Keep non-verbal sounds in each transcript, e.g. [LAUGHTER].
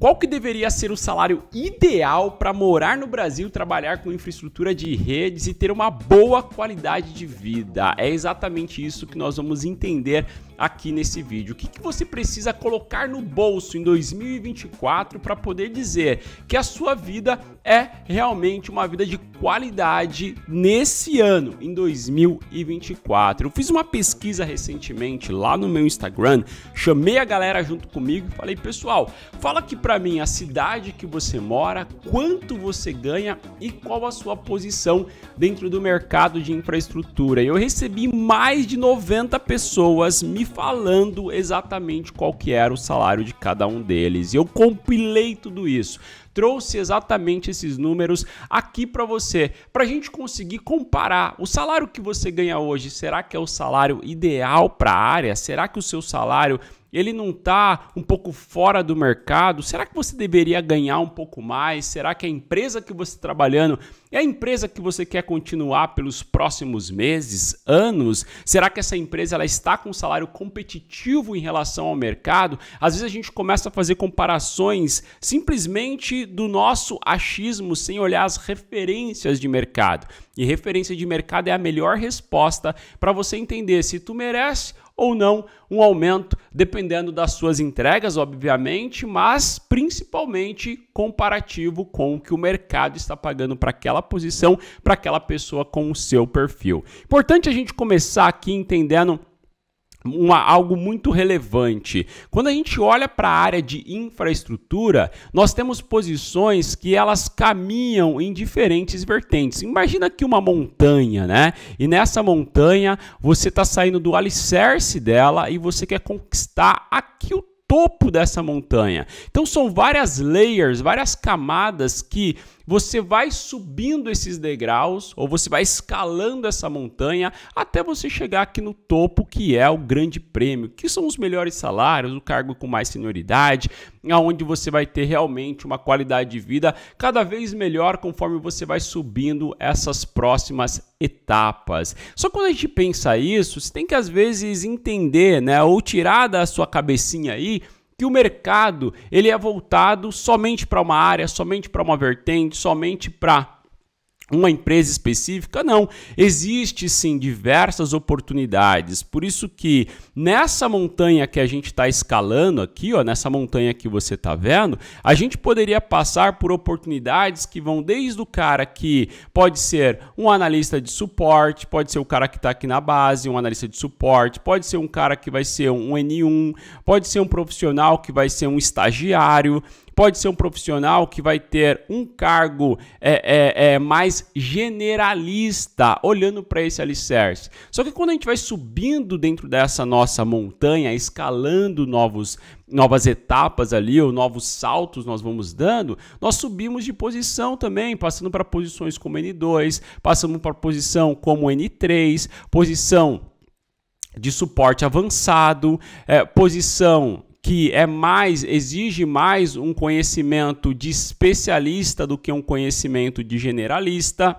Qual que deveria ser o salário ideal para morar no Brasil, trabalhar com infraestrutura de redes e ter uma boa qualidade de vida? É exatamente isso que nós vamos entender aqui nesse vídeo. O que, que você precisa colocar no bolso em 2024 para poder dizer que a sua vida é realmente uma vida de qualidade nesse ano, em 2024. Eu fiz uma pesquisa recentemente lá no meu Instagram, chamei a galera junto comigo e falei, pessoal, fala aqui para mim a cidade que você mora, quanto você ganha e qual a sua posição dentro do mercado de infraestrutura. eu recebi mais de 90 pessoas me falando exatamente qual que era o salário de cada um deles. E eu compilei tudo isso trouxe exatamente esses números aqui para você, para a gente conseguir comparar o salário que você ganha hoje. Será que é o salário ideal para a área? Será que o seu salário ele não está um pouco fora do mercado? Será que você deveria ganhar um pouco mais? Será que a empresa que você está trabalhando é a empresa que você quer continuar pelos próximos meses, anos? Será que essa empresa ela está com um salário competitivo em relação ao mercado? Às vezes a gente começa a fazer comparações simplesmente do nosso achismo sem olhar as referências de mercado. E referência de mercado é a melhor resposta para você entender se tu merece ou não um aumento, dependendo das suas entregas, obviamente, mas principalmente comparativo com o que o mercado está pagando para aquela posição, para aquela pessoa com o seu perfil. Importante a gente começar aqui entendendo uma, algo muito relevante. Quando a gente olha para a área de infraestrutura, nós temos posições que elas caminham em diferentes vertentes. Imagina que uma montanha, né? E nessa montanha você está saindo do alicerce dela e você quer conquistar aqui o topo dessa montanha. Então são várias layers, várias camadas que você vai subindo esses degraus, ou você vai escalando essa montanha, até você chegar aqui no topo, que é o grande prêmio, que são os melhores salários, o cargo com mais senioridade, aonde você vai ter realmente uma qualidade de vida cada vez melhor conforme você vai subindo essas próximas etapas. Só quando a gente pensa isso, você tem que às vezes entender, né, ou tirar da sua cabecinha aí que o mercado ele é voltado somente para uma área, somente para uma vertente, somente para uma empresa específica, não. Existe sim diversas oportunidades. Por isso que nessa montanha que a gente está escalando aqui, ó, nessa montanha que você está vendo, a gente poderia passar por oportunidades que vão desde o cara que pode ser um analista de suporte, pode ser o cara que está aqui na base, um analista de suporte, pode ser um cara que vai ser um N1, pode ser um profissional que vai ser um estagiário, pode ser um profissional que vai ter um cargo é, é, é mais generalista, olhando para esse alicerce. Só que quando a gente vai subindo dentro dessa nossa montanha, escalando novos novas etapas ali, ou novos saltos nós vamos dando, nós subimos de posição também, passando para posições como N2, passando para posição como N3, posição de suporte avançado, é, posição que é mais exige mais um conhecimento de especialista do que um conhecimento de generalista.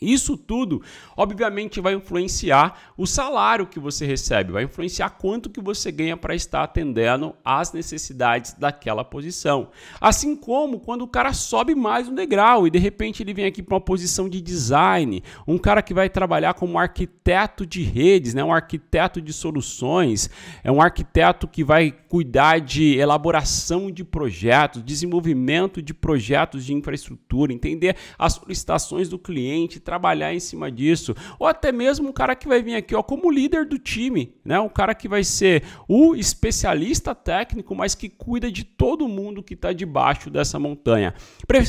Isso tudo, obviamente, vai influenciar o salário que você recebe, vai influenciar quanto que você ganha para estar atendendo às necessidades daquela posição. Assim como quando o cara sobe mais um degrau e de repente ele vem aqui para uma posição de design, um cara que vai trabalhar como arquiteto de redes, né, um arquiteto de soluções, é um arquiteto que vai cuidar de elaboração de projetos, desenvolvimento de projetos de infraestrutura, entender as solicitações do cliente, trabalhar em cima disso. Ou até mesmo um cara que vai vir aqui ó, como líder do time, né? o cara que vai ser o especialista técnico, mas que cuida de todo mundo que está debaixo dessa montanha.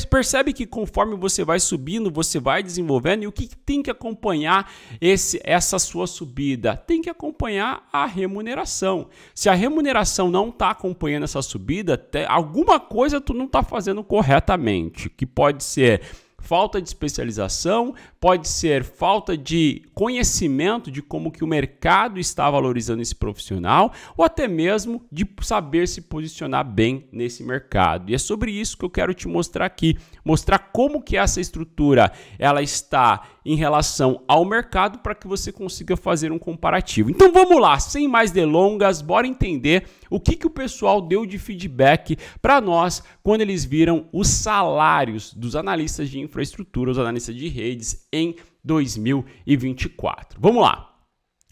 Percebe que conforme você vai subindo, você vai desenvolvendo e o que tem que acompanhar esse, essa sua subida? Tem que acompanhar a remuneração. Se a remuneração não está acompanhando essa subida, alguma coisa tu não está fazendo corretamente, que pode ser falta de especialização, pode ser falta de conhecimento de como que o mercado está valorizando esse profissional, ou até mesmo de saber se posicionar bem nesse mercado. E é sobre isso que eu quero te mostrar aqui, mostrar como que essa estrutura ela está em relação ao mercado para que você consiga fazer um comparativo. Então vamos lá, sem mais delongas, bora entender o que, que o pessoal deu de feedback para nós quando eles viram os salários dos analistas de infraestrutura, os analistas de redes em 2024. Vamos lá!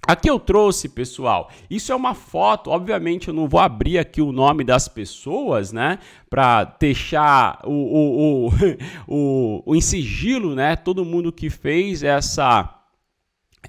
Aqui eu trouxe, pessoal, isso é uma foto, obviamente eu não vou abrir aqui o nome das pessoas, né, para deixar o, o, o, [LAUGHS] o, o em sigilo, né, todo mundo que fez essa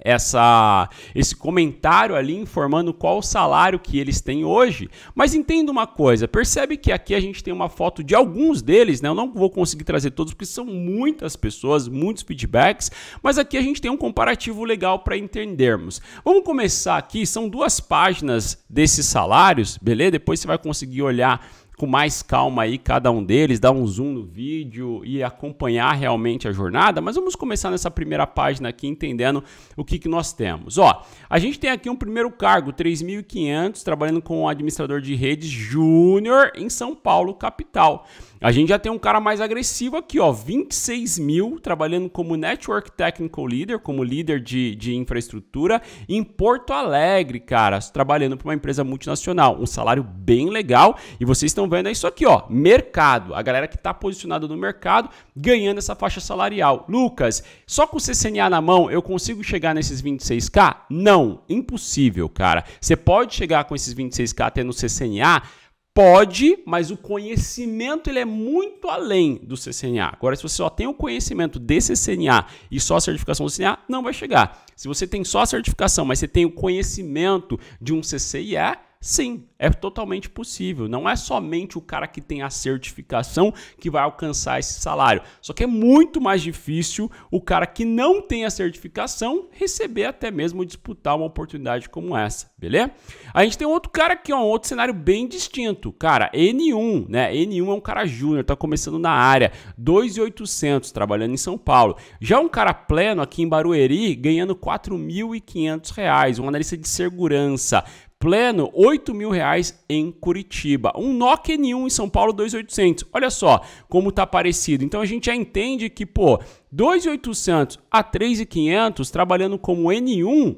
essa, esse comentário ali informando qual o salário que eles têm hoje. Mas entenda uma coisa, percebe que aqui a gente tem uma foto de alguns deles, né? Eu não vou conseguir trazer todos porque são muitas pessoas, muitos feedbacks, mas aqui a gente tem um comparativo legal para entendermos. Vamos começar aqui, são duas páginas desses salários, beleza? Depois você vai conseguir olhar com mais calma aí cada um deles, dar um zoom no vídeo e acompanhar realmente a jornada, mas vamos começar nessa primeira página aqui entendendo o que, que nós temos. Ó, a gente tem aqui um primeiro cargo, 3.500, trabalhando com administrador de redes júnior em São Paulo, capital. A gente já tem um cara mais agressivo aqui, ó, 26 mil, trabalhando como Network Technical Leader, como líder de, de infraestrutura, em Porto Alegre, cara, trabalhando para uma empresa multinacional. Um salário bem legal. E vocês estão vendo isso aqui, ó, mercado. A galera que está posicionada no mercado ganhando essa faixa salarial. Lucas, só com o CCNA na mão eu consigo chegar nesses 26k? Não, impossível, cara. Você pode chegar com esses 26k tendo CCNA Pode, mas o conhecimento ele é muito além do CCNA. Agora, se você só tem o conhecimento de CCNA e só a certificação do CCNA, não vai chegar. Se você tem só a certificação, mas você tem o conhecimento de um CCIA, Sim, é totalmente possível. Não é somente o cara que tem a certificação que vai alcançar esse salário. Só que é muito mais difícil o cara que não tem a certificação receber até mesmo disputar uma oportunidade como essa, beleza? A gente tem outro cara aqui, um outro cenário bem distinto. Cara, N1, né? N1 é um cara júnior, tá começando na área, 2,800 trabalhando em São Paulo. Já um cara pleno aqui em Barueri ganhando 4.500 reais, um analista de segurança pleno, 8 mil reais em Curitiba. Um Nokia N1 em São Paulo, 2,800. Olha só como tá parecido. Então a gente já entende que, pô, 2,800 a 3,500, trabalhando como N1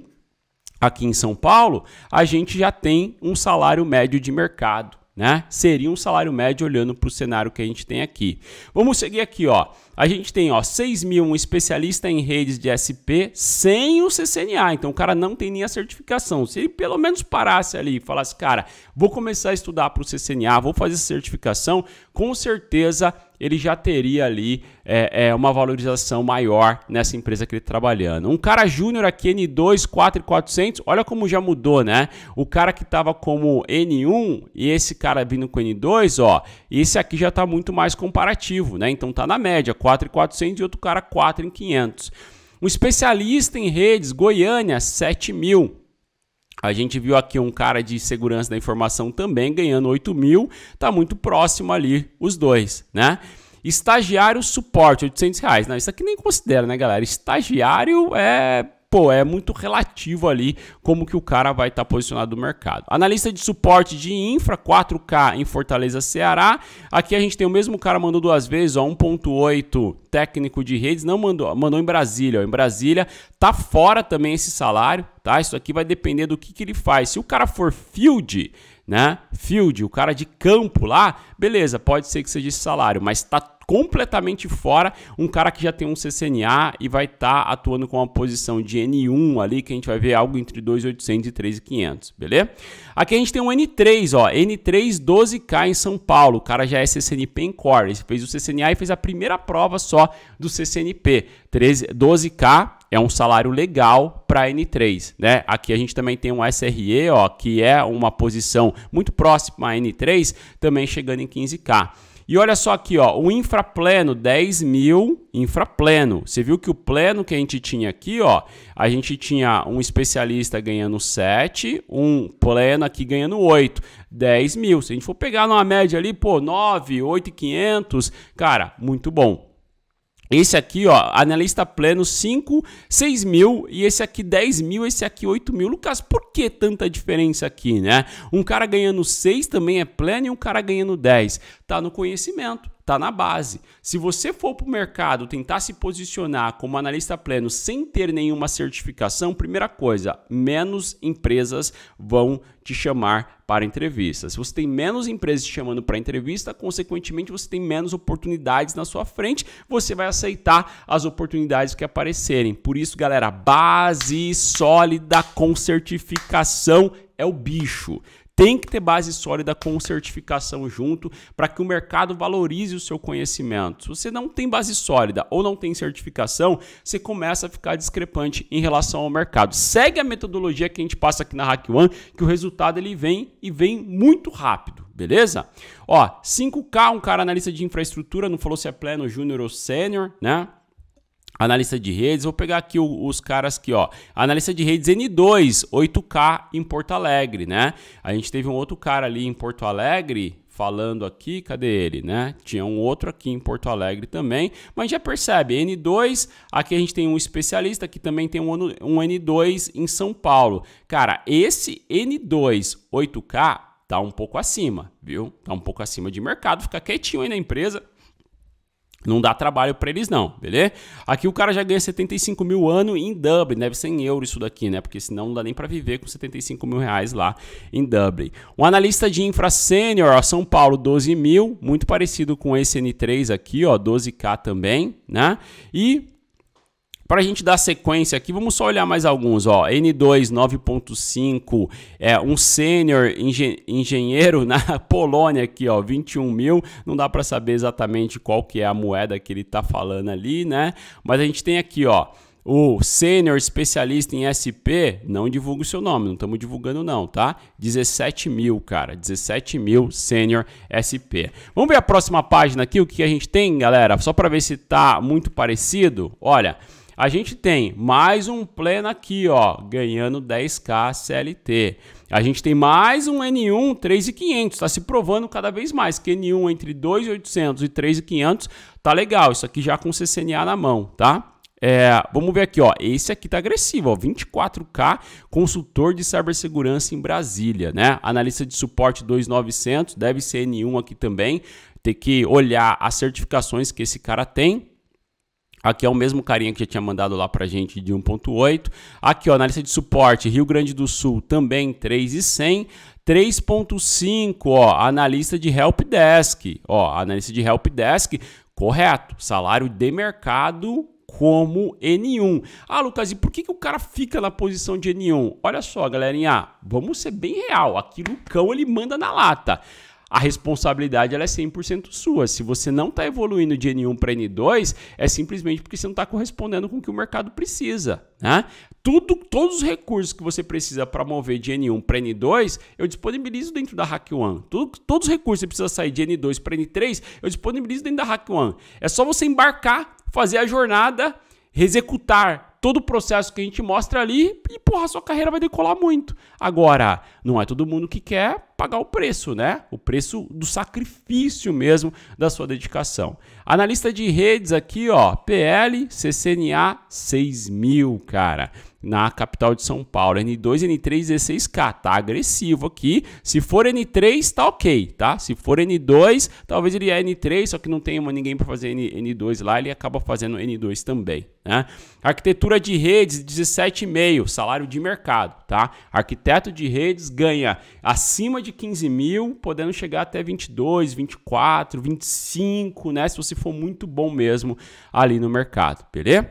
aqui em São Paulo, a gente já tem um salário médio de mercado né? Seria um salário médio olhando para o cenário que a gente tem aqui. Vamos seguir aqui, ó. A gente tem, ó, 6 mil, um especialista em redes de SP sem o CCNA. Então o cara não tem nem a certificação. Se ele pelo menos parasse ali e falasse, cara, vou começar a estudar para o CCNA, vou fazer essa certificação, com certeza ele já teria ali é, é, uma valorização maior nessa empresa que ele está trabalhando. Um cara júnior aqui, N2, 4,400, olha como já mudou, né? O cara que estava como N1 e esse cara vindo com N2, ó, esse aqui já está muito mais comparativo, né? Então tá na média, 4,400 e outro cara 4,500. Um especialista em redes, Goiânia, 7 mil. A gente viu aqui um cara de segurança da informação também ganhando 8 mil, tá muito próximo ali os dois, né? Estagiário suporte, 800 reais. Não, isso aqui nem considera, né, galera? Estagiário é pô, é muito relativo ali como que o cara vai estar tá posicionado no mercado. Analista de suporte de infra 4K em Fortaleza, Ceará. Aqui a gente tem o mesmo cara mandou duas vezes, ó, 1.8 técnico de redes, não mandou, mandou em Brasília, ó, em Brasília tá fora também esse salário, tá? Isso aqui vai depender do que que ele faz. Se o cara for field, né? Field, o cara de campo lá, beleza, pode ser que seja esse salário, mas tá completamente fora um cara que já tem um CCNA e vai estar tá atuando com uma posição de N1 ali, que a gente vai ver algo entre 2.800 e 3.500, beleza? Aqui a gente tem um N3, ó, N3 12K em São Paulo, o cara já é CCNP em Core, ele fez o CCNA e fez a primeira prova só do CCNP, 13, 12K é um salário legal para N3, né? Aqui a gente também tem um SRE, ó, que é uma posição muito próxima a N3, também chegando em 15K. E olha só aqui, ó, o infrapleno, 10 mil infrapleno. Você viu que o pleno que a gente tinha aqui, ó, a gente tinha um especialista ganhando 7, um pleno aqui ganhando 8, 10 mil. Se a gente for pegar numa média ali, pô, 9, 8,500, cara, muito bom. Esse aqui, ó, analista pleno 5, 6 mil e esse aqui 10 mil, esse aqui 8 mil. Lucas, por que tanta diferença aqui, né? Um cara ganhando 6 também é pleno e um cara ganhando 10. Tá no conhecimento tá na base. Se você for para o mercado tentar se posicionar como analista pleno sem ter nenhuma certificação, primeira coisa, menos empresas vão te chamar para entrevista. Se você tem menos empresas te chamando para entrevista, consequentemente você tem menos oportunidades na sua frente, você vai aceitar as oportunidades que aparecerem. Por isso, galera, base sólida com certificação é o bicho tem que ter base sólida com certificação junto para que o mercado valorize o seu conhecimento. Se você não tem base sólida ou não tem certificação, você começa a ficar discrepante em relação ao mercado. Segue a metodologia que a gente passa aqui na Hack One, que o resultado ele vem e vem muito rápido beleza? Ó, 5K, um cara analista de infraestrutura, não falou se é pleno, júnior ou sênior, né? Analista de redes, vou pegar aqui os caras aqui, ó. Analista de redes N2, 8K em Porto Alegre, né? A gente teve um outro cara ali em Porto Alegre, falando aqui, cadê ele, né? Tinha um outro aqui em Porto Alegre também, mas já percebe, N2, aqui a gente tem um especialista que também tem um, N2 em São Paulo. Cara, esse N2 8K tá um pouco acima, viu? Tá um pouco acima de mercado, fica quietinho aí na empresa, não dá trabalho para eles não, beleza? Aqui o cara já ganha 75 mil ano em Dublin, deve ser em euro isso daqui, né? Porque senão não dá nem para viver com 75 mil reais lá em Dublin. Um analista de infra sênior, São Paulo, 12 mil, muito parecido com esse N3 aqui, ó, 12k também, né? E para a gente dar sequência aqui, vamos só olhar mais alguns. Ó. N2 9.5, é, um sênior engen engenheiro na [LAUGHS] Polônia aqui, ó, 21 mil. Não dá para saber exatamente qual que é a moeda que ele está falando ali, né? Mas a gente tem aqui, ó. O sênior especialista em SP, não divulga o seu nome, não estamos divulgando não, tá? 17 mil, cara, 17 mil sênior SP. Vamos ver a próxima página aqui, o que a gente tem, galera? Só para ver se está muito parecido. Olha, a gente tem mais um pleno aqui, ó, ganhando 10k CLT. A gente tem mais um N1 3,500, está se provando cada vez mais que N1 entre 2,800 e 3,500 tá legal. Isso aqui já com CCNA na mão, tá? É, vamos ver aqui, ó. Esse aqui tá agressivo, ó. 24K, consultor de cibersegurança em Brasília, né? Analista de suporte 2900, deve ser N1 aqui também. Tem que olhar as certificações que esse cara tem Aqui é o mesmo carinha que já tinha mandado lá pra gente de 1.8. Aqui, ó, na lista de suporte, Rio Grande do Sul também 3,100. 3.5, ó, analista de help desk, ó, analista de help desk, correto, salário de mercado como N1. Ah, Lucas, e por que, que o cara fica na posição de N1? Olha só, galerinha, vamos ser bem real. Aqui Lucão ele manda na lata a responsabilidade ela é 100% sua. Se você não está evoluindo de N1 para N2, é simplesmente porque você não está correspondendo com o que o mercado precisa. Né? Tudo, todos os recursos que você precisa para mover de N1 para N2, eu disponibilizo dentro da Hack One. Tudo, todos os recursos que você precisa sair de N2 para N3, eu disponibilizo dentro da Hack One. É só você embarcar, fazer a jornada executar todo o processo que a gente mostra ali e, porra, sua carreira vai decolar muito. Agora, não é todo mundo que quer pagar o preço, né? O preço do sacrifício mesmo da sua dedicação. Analista de redes aqui, ó, PL, CCNA 6000, cara na capital de São Paulo. N2, N3, 16K, tá agressivo aqui. Se for N3, tá ok, tá? Se for N2, talvez ele é N3, só que não tem ninguém para fazer N, 2 lá, ele acaba fazendo N2 também, né? Arquitetura de redes, 17,5, salário de mercado, tá? Arquiteto de redes ganha acima de 15 mil, podendo chegar até 22, 24, 25, né? Se você for muito bom mesmo ali no mercado, beleza?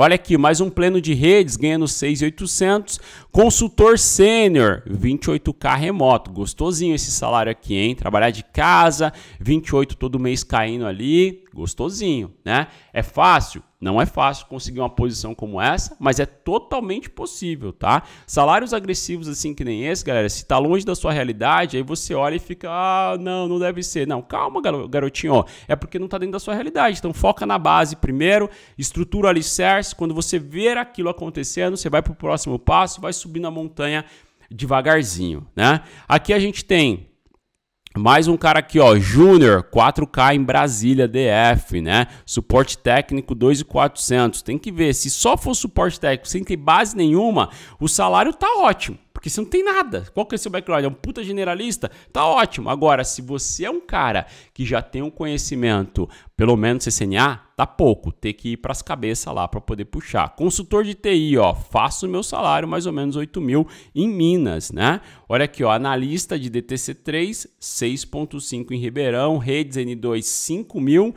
Olha aqui, mais um pleno de redes ganhando 6,800. Consultor sênior, 28k remoto. Gostosinho esse salário aqui, hein? Trabalhar de casa, 28 todo mês caindo ali gostosinho, né? É fácil? Não é fácil conseguir uma posição como essa, mas é totalmente possível, tá? Salários agressivos assim que nem esse, galera, se tá longe da sua realidade, aí você olha e fica, ah, não, não deve ser. Não, calma, garotinho, ó, é porque não tá dentro da sua realidade. Então foca na base primeiro, estrutura alicerce, quando você ver aquilo acontecendo, você vai pro próximo passo, vai subindo a montanha devagarzinho, né? Aqui a gente tem mais um cara aqui, ó, Júnior, 4K em Brasília, DF, né? Suporte técnico 2,400. Tem que ver, se só for suporte técnico sem ter base nenhuma, o salário tá ótimo. Porque você não tem nada. Qual que é o seu background? É um puta generalista? Tá ótimo. Agora, se você é um cara que já tem um conhecimento, pelo menos CCNA, tá pouco. Ter que ir para as cabeças lá para poder puxar. Consultor de TI, ó, faço o meu salário mais ou menos 8 mil em Minas, né? Olha aqui, ó, analista de DTC3, 6.5 em Ribeirão, redes N2, 5 mil.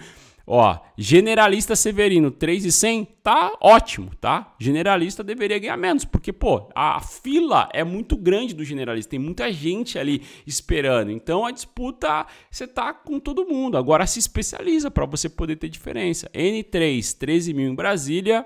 Ó, generalista Severino, 3,100, tá ótimo, tá? Generalista deveria ganhar menos, porque, pô, a fila é muito grande do generalista, tem muita gente ali esperando. Então a disputa, você tá com todo mundo. Agora se especializa para você poder ter diferença. N3, 13 mil em Brasília,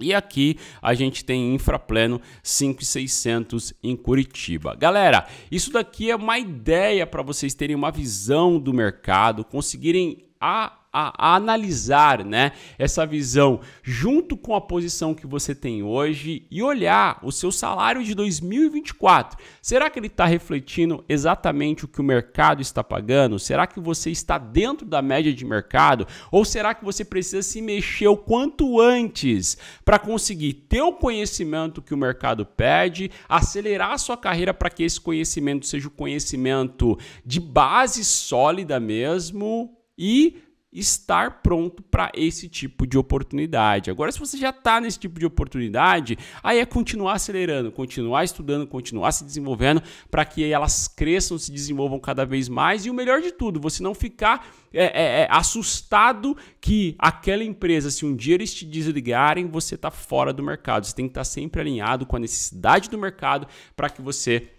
e aqui a gente tem infrapleno 5600 em Curitiba. Galera, isso daqui é uma ideia para vocês terem uma visão do mercado, conseguirem a, a, a analisar né, essa visão junto com a posição que você tem hoje e olhar o seu salário de 2024. Será que ele está refletindo exatamente o que o mercado está pagando? Será que você está dentro da média de mercado? Ou será que você precisa se mexer o quanto antes para conseguir ter o conhecimento que o mercado pede, acelerar a sua carreira para que esse conhecimento seja o conhecimento de base sólida mesmo? e estar pronto para esse tipo de oportunidade. Agora, se você já está nesse tipo de oportunidade, aí é continuar acelerando, continuar estudando, continuar se desenvolvendo para que elas cresçam, se desenvolvam cada vez mais e o melhor de tudo, você não ficar é, é, é, assustado que aquela empresa, se um dia eles te desligarem, você está fora do mercado. Você tem que estar tá sempre alinhado com a necessidade do mercado para que você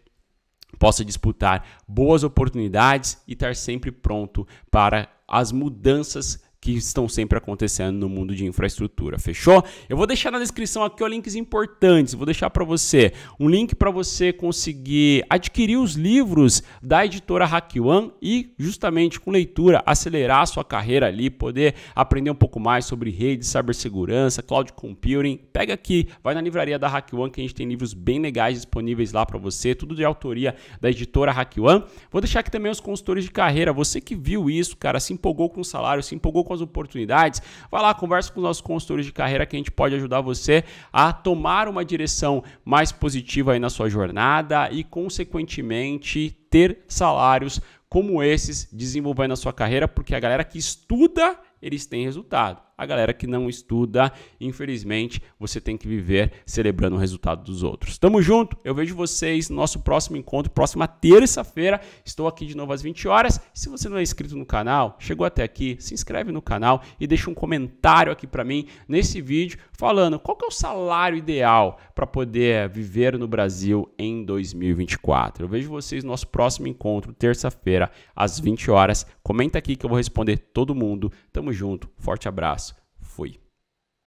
possa disputar boas oportunidades e estar sempre pronto para as mudanças que estão sempre acontecendo no mundo de infraestrutura, fechou? Eu vou deixar na descrição aqui ó, links importantes, vou deixar para você um link para você conseguir adquirir os livros da editora Hack One e justamente com leitura acelerar a sua carreira ali, poder aprender um pouco mais sobre rede, cibersegurança, cloud computing. Pega aqui, vai na livraria da Hack One que a gente tem livros bem legais disponíveis lá para você, tudo de autoria da editora Hack One. Vou deixar aqui também os consultores de carreira, você que viu isso, cara, se empolgou com o salário, se empolgou com as oportunidades, vai lá, conversa com os nossos consultores de carreira que a gente pode ajudar você a tomar uma direção mais positiva aí na sua jornada e, consequentemente, ter salários como esses desenvolvendo a sua carreira, porque a galera que estuda, eles têm resultado. A galera que não estuda, infelizmente, você tem que viver celebrando o resultado dos outros. Tamo junto, eu vejo vocês no nosso próximo encontro, próxima terça-feira. Estou aqui de novo às 20 horas. Se você não é inscrito no canal, chegou até aqui, se inscreve no canal e deixa um comentário aqui para mim nesse vídeo falando qual que é o salário ideal para poder viver no Brasil em 2024. Eu vejo vocês no nosso próximo encontro, terça-feira, às 20 horas. Comenta aqui que eu vou responder todo mundo. Tamo junto, forte abraço. Fui.